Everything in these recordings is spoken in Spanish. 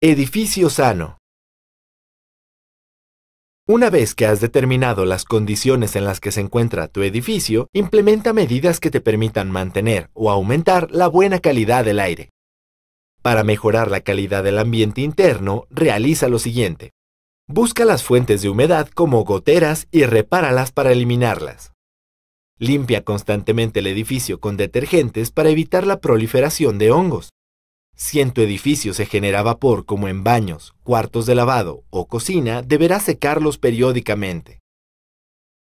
Edificio sano. Una vez que has determinado las condiciones en las que se encuentra tu edificio, implementa medidas que te permitan mantener o aumentar la buena calidad del aire. Para mejorar la calidad del ambiente interno, realiza lo siguiente. Busca las fuentes de humedad como goteras y repáralas para eliminarlas. Limpia constantemente el edificio con detergentes para evitar la proliferación de hongos. Si en tu edificio se genera vapor como en baños, cuartos de lavado o cocina, deberás secarlos periódicamente.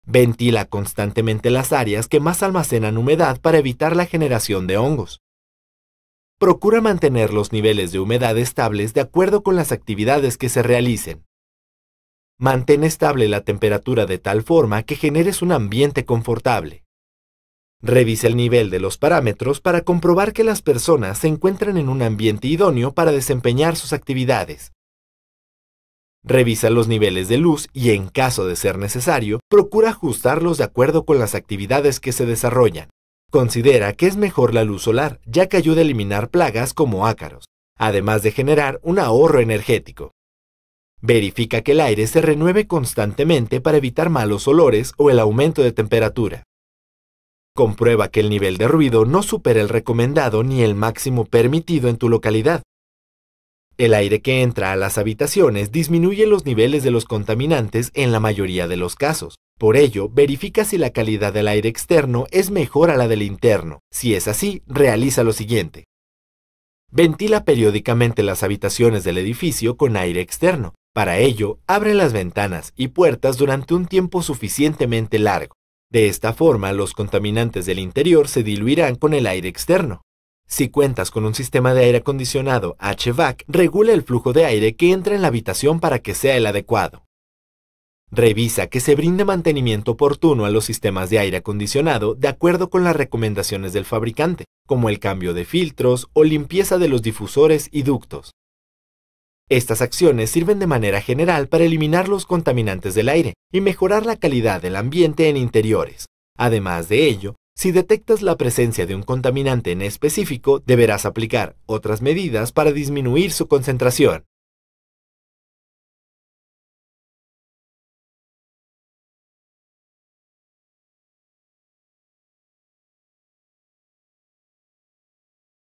Ventila constantemente las áreas que más almacenan humedad para evitar la generación de hongos. Procura mantener los niveles de humedad estables de acuerdo con las actividades que se realicen. Mantén estable la temperatura de tal forma que generes un ambiente confortable. Revisa el nivel de los parámetros para comprobar que las personas se encuentran en un ambiente idóneo para desempeñar sus actividades. Revisa los niveles de luz y, en caso de ser necesario, procura ajustarlos de acuerdo con las actividades que se desarrollan. Considera que es mejor la luz solar, ya que ayuda a eliminar plagas como ácaros, además de generar un ahorro energético. Verifica que el aire se renueve constantemente para evitar malos olores o el aumento de temperatura. Comprueba que el nivel de ruido no supera el recomendado ni el máximo permitido en tu localidad. El aire que entra a las habitaciones disminuye los niveles de los contaminantes en la mayoría de los casos. Por ello, verifica si la calidad del aire externo es mejor a la del interno. Si es así, realiza lo siguiente. Ventila periódicamente las habitaciones del edificio con aire externo. Para ello, abre las ventanas y puertas durante un tiempo suficientemente largo. De esta forma, los contaminantes del interior se diluirán con el aire externo. Si cuentas con un sistema de aire acondicionado HVAC, regula el flujo de aire que entra en la habitación para que sea el adecuado. Revisa que se brinde mantenimiento oportuno a los sistemas de aire acondicionado de acuerdo con las recomendaciones del fabricante, como el cambio de filtros o limpieza de los difusores y ductos. Estas acciones sirven de manera general para eliminar los contaminantes del aire y mejorar la calidad del ambiente en interiores. Además de ello, si detectas la presencia de un contaminante en específico, deberás aplicar otras medidas para disminuir su concentración.